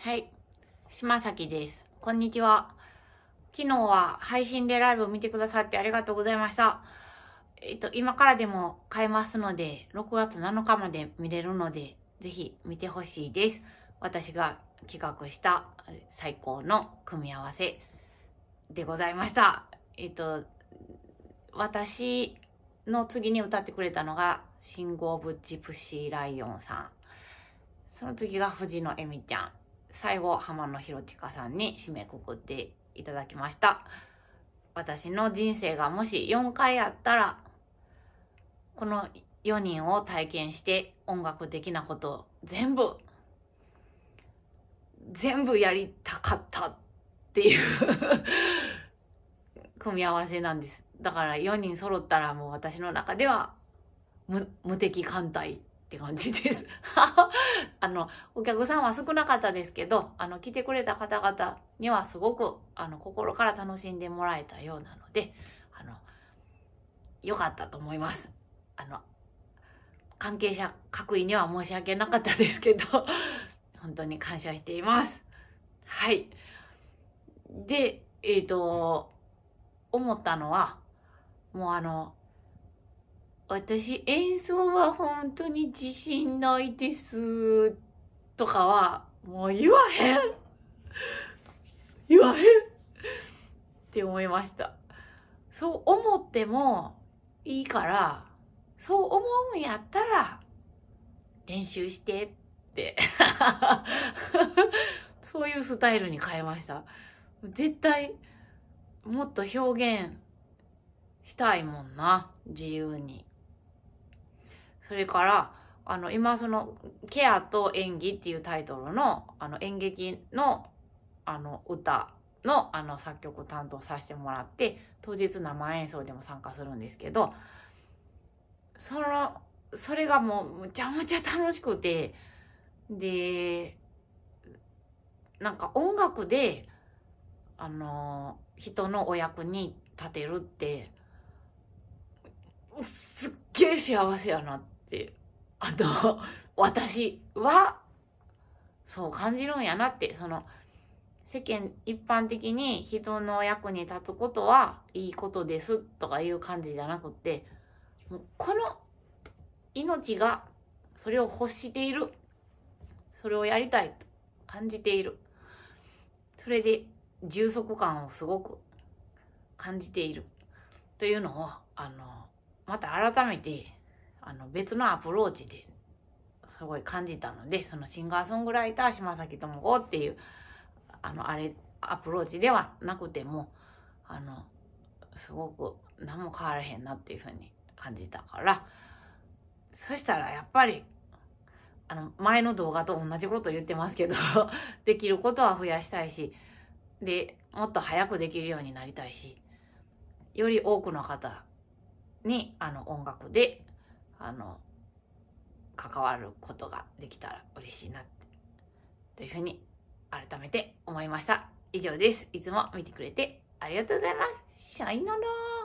はい。島崎です。こんにちは。昨日は配信でライブを見てくださってありがとうございました。えっと、今からでも買えますので、6月7日まで見れるので、ぜひ見てほしいです。私が企画した最高の組み合わせでございました。えっと、私の次に歌ってくれたのが、信号ッジプシーライオンさん。その次が藤野恵美ちゃん。最後、浜野博親さんに締めくくっていただきました。私の人生がもし4回あったら、この4人を体験して音楽的なことを全部、全部やりたかったっていう 組み合わせなんです。だから4人揃ったらもう私の中では無無敵艦隊って感じです。あの、お客さんは少なかったですけど、あの、来てくれた方々にはすごく、あの、心から楽しんでもらえたようなので、あの、良かったと思います。あの、関係者各位には申し訳なかったですけど、本当に感謝しています。はい。で、えっ、ー、と、思ったのは、もうあの、私演奏は本当に自信ないです。とかは、もう言わへん 言わへんって思いました。そう思ってもいいから、そう思うんやったら、練習してって そういうスタイルに変えました。絶対、もっと表現したいもんな。自由に。それからあの今その「ケアと演技」っていうタイトルのあの演劇のあの歌のあの作曲を担当させてもらって当日生演奏でも参加するんですけどそのそれがもうむちゃむちゃ楽しくてでなんか音楽であの人のお役に立てるってすっげえ幸せやなって。っていう。あと、私は、そう感じるんやなって、その、世間一般的に人の役に立つことはいいことですとかいう感じじゃなくって、もうこの命がそれを欲している。それをやりたいと感じている。それで充足感をすごく感じている。というのを、あの、また改めてあの別のアプローチですごい感じたのでそのシンガーソングライター島崎智子っていうあのあれアプローチではなくてもあのすごく何も変わらへんなっていうふうに感じたからそしたらやっぱりあの前の動画と同じこと言ってますけど できることは増やしたいしでもっと早くできるようになりたいしより多くの方にあの音楽であの関わることができたら嬉しいなというふうに改めて思いました以上ですいつも見てくれてありがとうございますシャイナロー